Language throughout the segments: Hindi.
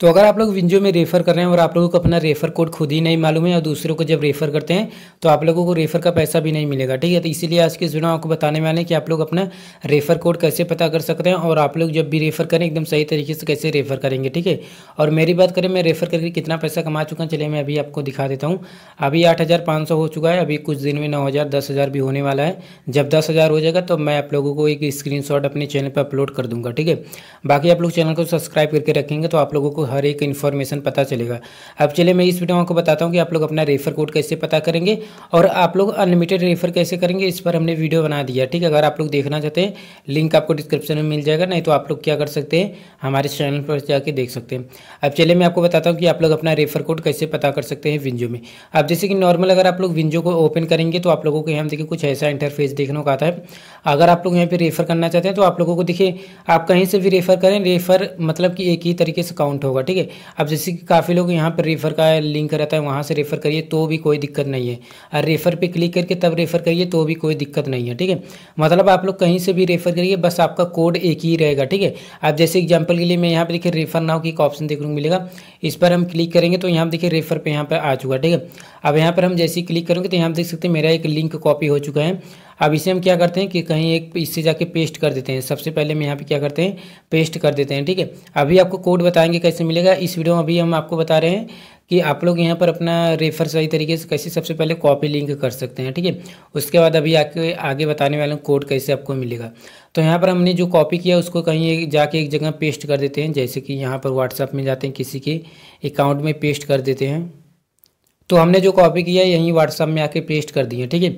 तो अगर आप लोग विंजो में रेफर कर रहे हैं और आप लोगों को अपना रेफर कोड खुद ही नहीं मालूम है और दूसरों को जब रेफर करते हैं तो आप लोगों को रेफर का पैसा भी नहीं मिलेगा ठीक है तो इसीलिए आज के जुड़ा आपको बताने वाले हैं कि आप लोग अपना रेफर कोड कैसे पता कर सकते हैं और आप लोग जब भी रेफर करें एकदम सही तरीके से कैसे रेफर करेंगे ठीक है और मेरी बात करें मैं रेफर करके कितना पैसा कमा चुका हूँ चलिए मैं अभी आपको दिखा देता हूँ अभी आठ हो चुका है अभी कुछ दिन में नौ हज़ार भी होने वाला है जब दस हो जाएगा तो मैं आप लोगों को एक स्क्रीन अपने चैनल पर अपलोड कर दूँगा ठीक है बाकी आप लोग चैनल को सब्सक्राइब करके रखेंगे तो आप लोगों को हर एक इन्फॉर्मेशन पता चलेगा अब चलिए मैं इस वीडियो में आपको बताता हूँ कि आप लोग अपना रेफर कोड कैसे पता करेंगे और आप लोग अनलिमिटेड रेफर कैसे करेंगे इस पर हमने वीडियो बना दिया ठीक है अगर आप लोग देखना चाहते हैं लिंक आपको डिस्क्रिप्शन में मिल जाएगा नहीं तो आप लोग क्या कर सकते हैं हमारे चैनल पर जाके देख सकते हैं अब चलिए मैं आपको बताता हूँ कि आप लोग अपना रेफर कोड कैसे पता कर सकते हैं विंजो में अब जैसे कि नॉर्मल अगर आप लोग विंजो को ओपन करेंगे तो आप लोगों को यहाँ देखिए कुछ ऐसा इंटरफेस देखने को आता है अगर आप लोग यहाँ पे रेफ़र करना चाहते हैं तो आप लोगों को देखिए आप कहीं से भी रेफ़र करें रेफ़र मतलब कि एक ही तरीके से काउंट होगा ठीक है अब जैसे कि काफ़ी लोग यहाँ पर रेफ़र का लिंक रहता है वहाँ से रेफ़र करिए तो भी कोई दिक्कत नहीं है और रेफ़र पर क्लिक करके तब रेफ़र करिए तो भी कोई दिक्कत नहीं है ठीक है मतलब आप लोग कहीं से भी रेफ़र करिए बस आपका कोड एक ही रहेगा ठीक है अब जैसे एग्जाम्पल के लिए मैं यहाँ पर देखिए रेफ़र नाव की एक ऑप्शन देखने को मिलेगा इस पर हम क्लिक करेंगे तो यहाँ देखिए रेफ़र पर यहाँ पर आ चुका ठीक है अब यहाँ पर हम जैसे ही क्लिक करेंगे तो यहाँ देख सकते हैं मेरा एक लिंक कॉपी हो चुका है अब इसे हम क्या करते हैं कि कहीं एक इससे जाके पेस्ट कर देते हैं सबसे पहले हम यहाँ पे क्या करते हैं पेस्ट कर देते हैं ठीक है अभी आपको कोड बताएंगे कैसे मिलेगा इस वीडियो में अभी हम आपको बता रहे हैं कि आप लोग यहाँ पर अपना रेफर सही तरीके से कैसे सबसे पहले कॉपी लिंक कर सकते हैं ठीक है उसके बाद अभी आके आगे बताने वाले कोड कैसे आपको मिलेगा तो यहाँ पर हमने जो कॉपी किया उसको कहीं जाके एक जगह पेस्ट कर देते हैं जैसे कि यहाँ पर व्हाट्सअप में जाते हैं किसी के अकाउंट में पेस्ट कर देते हैं तो हमने जो कॉपी किया है यहीं व्हाट्सअप में आके पेस्ट कर दिए ठीक है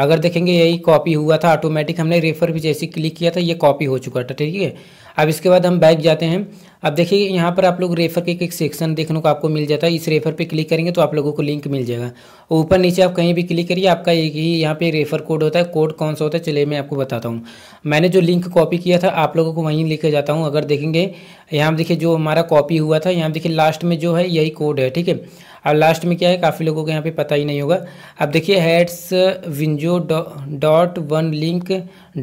अगर देखेंगे यही कॉपी हुआ था ऑटोमेटिक हमने रेफर भी जैसे क्लिक किया था ये कॉपी हो चुका था ठीक है अब इसके बाद हम बैक जाते हैं अब देखिए यहाँ पर आप लोग रेफर के एक सेक्शन देखने को आपको मिल जाता है इस रेफर पे क्लिक करेंगे तो आप लोगों को लिंक मिल जाएगा ऊपर नीचे आप कहीं भी क्लिक करिए आपका एक ही यहाँ पे रेफर कोड होता है कोड कौन सा होता है चलिए मैं आपको बताता हूँ मैंने जो लिंक कॉपी किया था आप लोगों को वहीं लेके जाता हूँ अगर देखेंगे यहाँ देखिए जो हमारा कॉपी हुआ था यहाँ देखिए लास्ट में जो है यही कोड है ठीक है अब लास्ट में क्या है काफ़ी लोगों को यहाँ पे पता ही नहीं होगा अब देखिए heads WinZO dot one link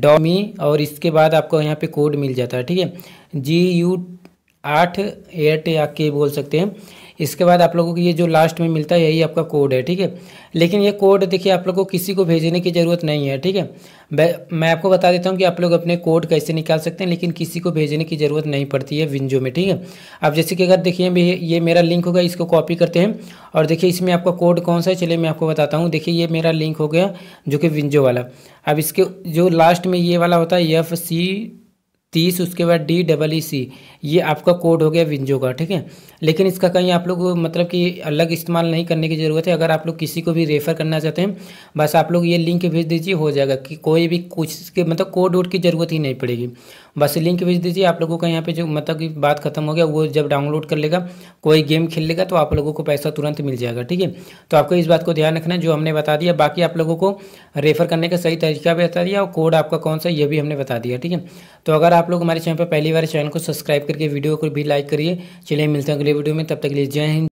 डॉमी मी और इसके बाद आपको यहाँ पे कोड मिल जाता है ठीक है जी यू आठ एट या के बोल सकते हैं इसके बाद आप लोगों को ये जो लास्ट में मिलता है यही आपका कोड है ठीक है लेकिन ये कोड देखिए आप लोग को किसी को भेजने की ज़रूरत नहीं है ठीक है मैं आपको बता देता हूँ कि आप लोग अपने कोड कैसे निकाल सकते हैं लेकिन किसी को भेजने की ज़रूरत नहीं पड़ती है विंजो में ठीक है अब जैसे कि अगर देखिए ये मेरा लिंक होगा इसको कॉपी करते हैं और देखिए इसमें आपका कोड कौन सा है चलिए मैं आपको बताता हूँ देखिए ये मेरा लिंक हो गया जो कि विंजो वाला अब इसके जो लास्ट में ये वाला होता है एफ सी तीस उसके बाद डी डबल ई सी ये आपका कोड हो गया विंजो का ठीक है लेकिन इसका कहीं आप लोग मतलब कि अलग इस्तेमाल नहीं करने की ज़रूरत है अगर आप लोग किसी को भी रेफ़र करना चाहते हैं बस आप लोग ये लिंक भेज दीजिए हो जाएगा कि कोई भी कुछ के मतलब कोड वोड की ज़रूरत ही नहीं पड़ेगी बस लिंक भेज दीजिए आप लोगों का यहाँ पर जो मतलब कि बात खत्म हो गया वो जब डाउनलोड कर लेगा कोई गेम खेल लेगा तो आप लोगों को पैसा तुरंत मिल जाएगा ठीक है तो आपको इस बात को ध्यान रखना है जो हमने बता दिया बाकी आप लोगों को रेफ़र करने का सही तरीका भी बता दिया और कोड आपका कौन सा ये भी हमने बता दिया ठीक है तो अगर आप लोग हमारे चैनल पर पहली बार चैनल को सब्सक्राइब करके वीडियो को भी लाइक करिए चलिए मिलते हैं अगले वीडियो में तब तक लीजिए जय हिंद